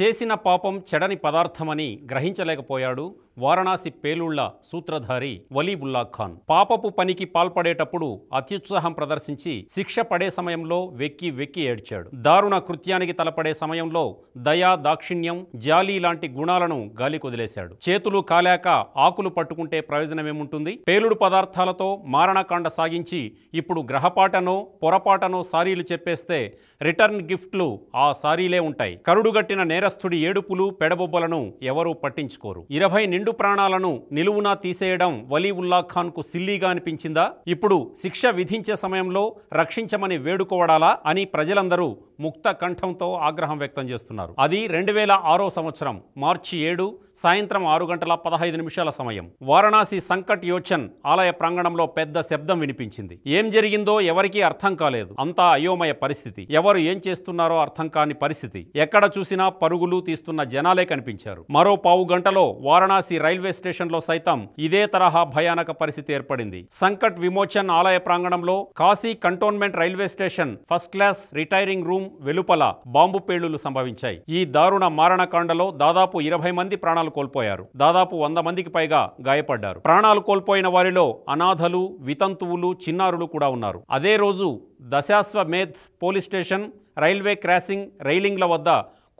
చేసిన పాపం చెడని పదార్థమని గ్రహించలేకపోయాడు వారణాసి పేలుళ్ల సూత్రధారి వలీబుల్లా ఖాన్ పాపపు పనికి పాల్పడేటప్పుడు అత్యుత్సాహం ప్రదర్శించి శిక్ష పడే సమయంలో వెక్కి వెక్కి ఏడ్చాడు దారుణ కృత్యానికి తలపడే సమయంలో దయా దాక్షిణ్యం జాలి లాంటి గుణాలను గాలికొదిలేశాడు చేతులు కాలాక ఆకులు పట్టుకుంటే ప్రయోజనమేముంటుంది పేలుడు పదార్థాలతో మారణకాండ సాగించి ఇప్పుడు గ్రహపాటనో పొరపాటనో సారీలు చెప్పేస్తే రిటర్న్ గిఫ్ట్లు ఆ సారీలే ఉంటాయి కరుడుగట్టిన నేరస్థుడి ఏడుపులు పెడబొబ్బలను ఎవరూ పట్టించుకోరు ఇరవై నిండు రెండు ప్రాణాలను నిలువునా తీసేయడం వలీ ఉల్లా ఖాన్కు సిల్లీగా అనిపించిందా ఇప్పుడు శిక్ష విధించే సమయంలో రక్షించమని వేడుకోవడాలా అని ప్రజలందరూ ముక్త కంఠంతో ఆగ్రహం వ్యక్తం చేస్తున్నారు అది రెండు వేల ఆరో సంవత్సరం మార్చి ఏడు సాయంత్రం ఆరు గంటల పదహైదు నిమిషాల సమయం వారణాసి సంకట్ యోచన్ ఆలయ ప్రాంగణంలో పెద్ద శబ్దం వినిపించింది ఏం జరిగిందో ఎవరికీ అర్థం కాలేదు అంతా అయోమయ పరిస్థితి ఎవరు ఏం చేస్తున్నారో అర్థం కాని పరిస్థితి ఎక్కడ చూసినా పరుగులు తీస్తున్న జనాలే కనిపించారు మరో పావు గంటలో వారణాసి రైల్వే స్టేషన్లో సైతం ఇదే తరహా భయానక పరిస్థితి ఏర్పడింది సంకట్ విమోచన్ ఆలయ ప్రాంగణంలో Kashi cantonment railway station first class retiring room వెలుపల బాంబు పేలులు సంభవించాయి ఈ దారుణ మారణకాండలో దాదాపు ఇరవై మంది ప్రాణాలు కోల్పోయారు దాదాపు వంద మందికి పైగా గాయపడ్డారు ప్రాణాలు కోల్పోయిన వారిలో అనాథలు వితంతువులు చిన్నారులు కూడా ఉన్నారు అదే రోజు Dashashwamedh police station railway crossing రైలింగ్ల వద్ద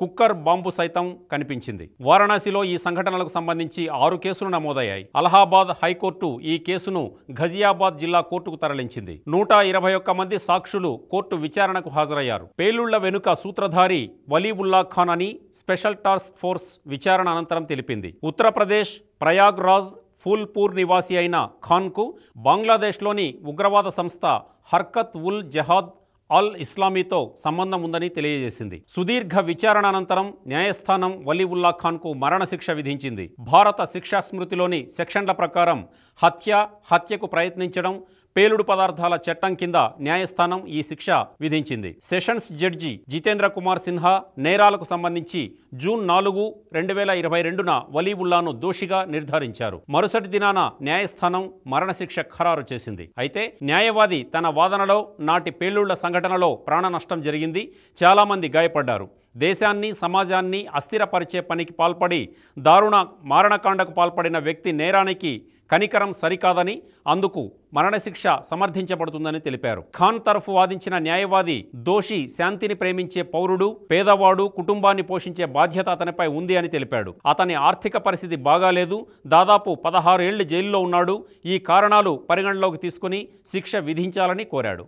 కుక్కర్ బాంబు సైతం కనిపించింది వారణాసిలో ఈ సంఘటనలకు సంబంధించి ఆరు కేసులు నమోదయ్యాయి అలహాబాద్ హైకోర్టు ఈ కేసును ఘజియాబాద్ జిల్లా కోర్టుకు తరలించింది నూట ఇరవై ఒక్క మంది సాక్షులు కోర్టు విచారణకు హాజరయ్యారు పేలుళ్ల వెనుక సూత్రధారి వలీవుల్లా ఖాన్ అని స్పెషల్ టాస్క్ ఫోర్స్ విచారణ అనంతరం తెలిపింది ఉత్తరప్రదేశ్ ప్రయాగ్రాజ్ ఫూల్పూర్ నివాసి అయిన ఖాన్కు బంగ్లాదేశ్లోని ఉగ్రవాద సంస్థ హర్కత్ ఉల్ జహాద్ అల్ ఇస్లామీతో సంబంధం ఉందని తెలియజేసింది సుదీర్ఘ విచారణ అనంతరం న్యాయస్థానం వలీవుల్లా ఖాన్కు మరణశిక్ష విధించింది భారత శిక్షా స్మృతిలోని సెక్షన్ల ప్రకారం హత్య హత్యకు ప్రయత్నించడం పేలుడు పదార్థాల చట్టం కింద న్యాయస్థానం ఈ శిక్ష విధించింది సెషన్స్ జడ్జి జితేంద్ర కుమార్ సిన్హా నేరాలకు సంబంధించి జూన్ నాలుగు రెండు వేల ఇరవై రెండున వలీవుల్లాను దోషిగా నిర్ధారించారు మరుసటి దినాన న్యాయస్థానం మరణశిక్ష ఖరారు చేసింది అయితే న్యాయవాది తన వాదనలో నాటి పేలుళ్ల సంఘటనలో ప్రాణ నష్టం జరిగింది చాలామంది గాయపడ్డారు దేశాన్ని సమాజాన్ని అస్థిరపరిచే పనికి పాల్పడి దారుణ మారణకాండకు పాల్పడిన వ్యక్తి నేరానికి కనికరం సరికాదని అందుకు మరణశిక్ష సమర్థించబడుతుందని తెలిపారు ఖాన్ తరఫు వాదించిన న్యాయవాది దోషి శాంతిని ప్రేమించే పౌరుడు పేదవాడు కుటుంబాన్ని పోషించే బాధ్యత అతనిపై ఉంది అని తెలిపాడు అతని ఆర్థిక పరిస్థితి బాగాలేదు దాదాపు పదహారు ఏళ్లు జైల్లో ఉన్నాడు ఈ కారణాలు పరిగణలోకి తీసుకుని శిక్ష విధించాలని కోరాడు